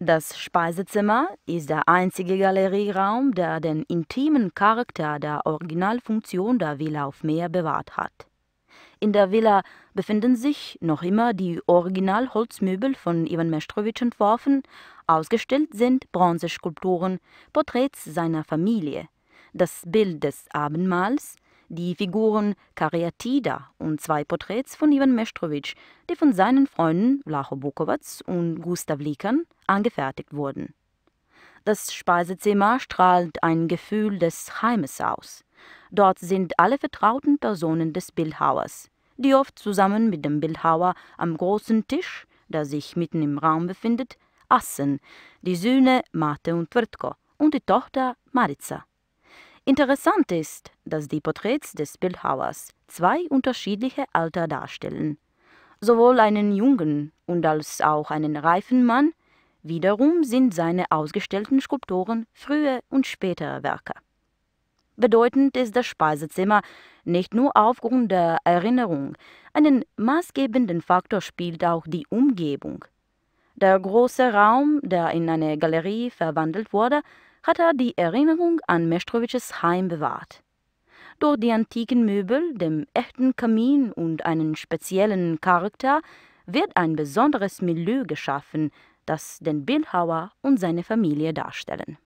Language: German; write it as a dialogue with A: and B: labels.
A: Das Speisezimmer ist der einzige Galerieraum, der den intimen Charakter der Originalfunktion der Villa auf Meer bewahrt hat. In der Villa befinden sich noch immer die Originalholzmöbel von Ivan Mestrowitsch entworfen. Ausgestellt sind Bronzeskulpturen, Porträts seiner Familie, das Bild des Abendmahls, die Figuren Kariatida und zwei Porträts von Ivan Meštrović, die von seinen Freunden Vlacho Bukovac und Gustav Likan angefertigt wurden. Das Speisezimmer strahlt ein Gefühl des Heimes aus. Dort sind alle vertrauten Personen des Bildhauers, die oft zusammen mit dem Bildhauer am großen Tisch, der sich mitten im Raum befindet, Assen, die Söhne Mate und Tvrtko und die Tochter Maritza. Interessant ist, dass die Porträts des Bildhauers zwei unterschiedliche Alter darstellen. Sowohl einen jungen und als auch einen reifen Mann, wiederum sind seine ausgestellten Skulpturen frühe und spätere Werke. Bedeutend ist das Speisezimmer nicht nur aufgrund der Erinnerung, einen maßgebenden Faktor spielt auch die Umgebung. Der große Raum, der in eine Galerie verwandelt wurde, hat er die Erinnerung an Mestrowitsches Heim bewahrt. Durch die antiken Möbel, dem echten Kamin und einen speziellen Charakter wird ein besonderes Milieu geschaffen, das den Bildhauer und seine Familie darstellen.